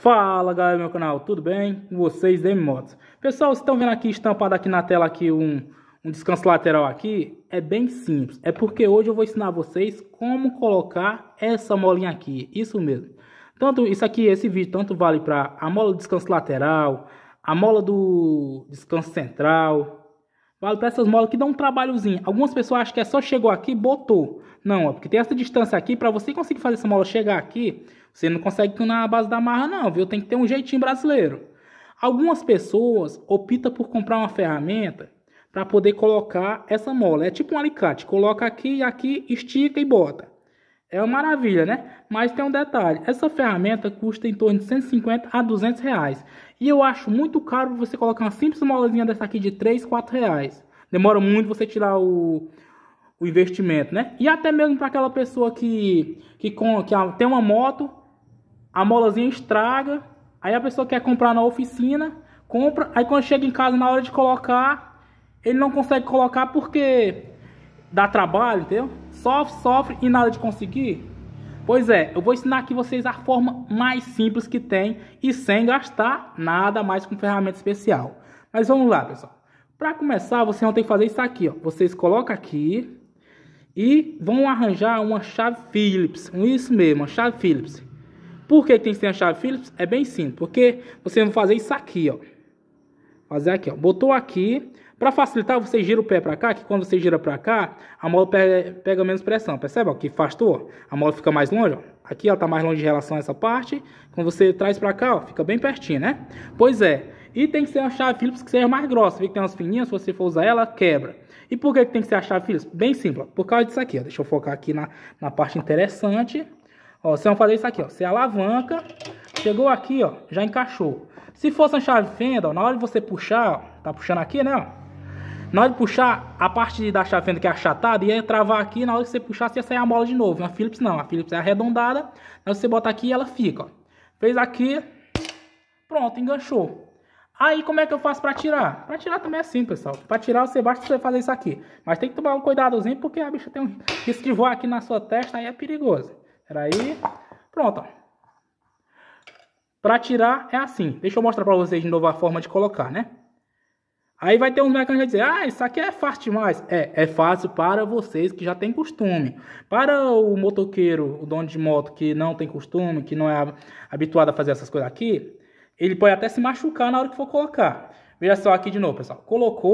Fala galera do meu canal, tudo bem? Com vocês, Demi Motos. Pessoal, vocês estão vendo aqui estampado aqui na tela aqui um, um descanso lateral aqui? É bem simples, é porque hoje eu vou ensinar vocês como colocar essa molinha aqui, isso mesmo. Tanto isso aqui, esse vídeo, tanto vale para a mola do descanso lateral, a mola do descanso central, Vale para essas molas que dão um trabalhozinho. Algumas pessoas acham que é só chegou aqui botou. Não, ó, é porque tem essa distância aqui. Para você conseguir fazer essa mola chegar aqui, você não consegue na base da marra não, viu? Tem que ter um jeitinho brasileiro. Algumas pessoas optam por comprar uma ferramenta para poder colocar essa mola. É tipo um alicate. Coloca aqui, aqui, estica e bota. É uma maravilha, né? Mas tem um detalhe: essa ferramenta custa em torno de 150 a 200 reais. E eu acho muito caro você colocar uma simples molazinha dessa aqui de 3, 4 reais. Demora muito você tirar o, o investimento, né? E até mesmo para aquela pessoa que, que, com, que tem uma moto, a molazinha estraga. Aí a pessoa quer comprar na oficina, compra. Aí quando chega em casa na hora de colocar, ele não consegue colocar porque dá trabalho, entendeu? Sofre, sofre e nada de conseguir. Pois é, eu vou ensinar aqui vocês a forma mais simples que tem e sem gastar nada mais com ferramenta especial. Mas vamos lá, pessoal. Para começar, vocês vão ter que fazer isso aqui, ó. Vocês colocam aqui e vão arranjar uma chave Phillips. Isso mesmo, uma chave Phillips. Por que tem que ter a chave Phillips? É bem simples, porque vocês vão fazer isso aqui, ó. Fazer aqui, ó. Botou aqui, para facilitar, você gira o pé para cá, que quando você gira para cá, a mola pega menos pressão. Percebe ó, que afastou? A mola fica mais longe. Ó. Aqui ela está mais longe em relação a essa parte. Quando você traz para cá, ó, fica bem pertinho, né? Pois é. E tem que ser uma chave Phillips que seja mais grossa. Vê que tem umas fininhas, se você for usar ela, quebra. E por que, que tem que ser a chave Phillips? Bem simples, por causa disso aqui. Ó. Deixa eu focar aqui na, na parte interessante. Ó, vocês vão fazer isso aqui, ó. Você alavanca, chegou aqui, ó, já encaixou. Se fosse uma chave fenda, ó, na hora de você puxar, ó, tá puxando aqui, né, ó, na hora de puxar, a parte da chave que é achatada ia travar aqui, na hora que você puxar, você ia sair a mola de novo. Na Philips não, a Philips é arredondada, na hora que você bota aqui ela fica, ó. Fez aqui, pronto, enganchou. Aí como é que eu faço para tirar? Para tirar também é assim, pessoal. Para tirar você basta você fazer isso aqui. Mas tem que tomar um cuidadozinho porque a bicha tem um risco de voar aqui na sua testa, aí é perigoso. Peraí, pronto, ó. Para tirar é assim. Deixa eu mostrar para vocês de novo a forma de colocar, né? Aí vai ter uns mecânicos que vai dizer, ah, isso aqui é fácil demais. É, é fácil para vocês que já têm costume. Para o motoqueiro, o dono de moto que não tem costume, que não é habituado a fazer essas coisas aqui, ele pode até se machucar na hora que for colocar. Veja só aqui de novo, pessoal. Colocou.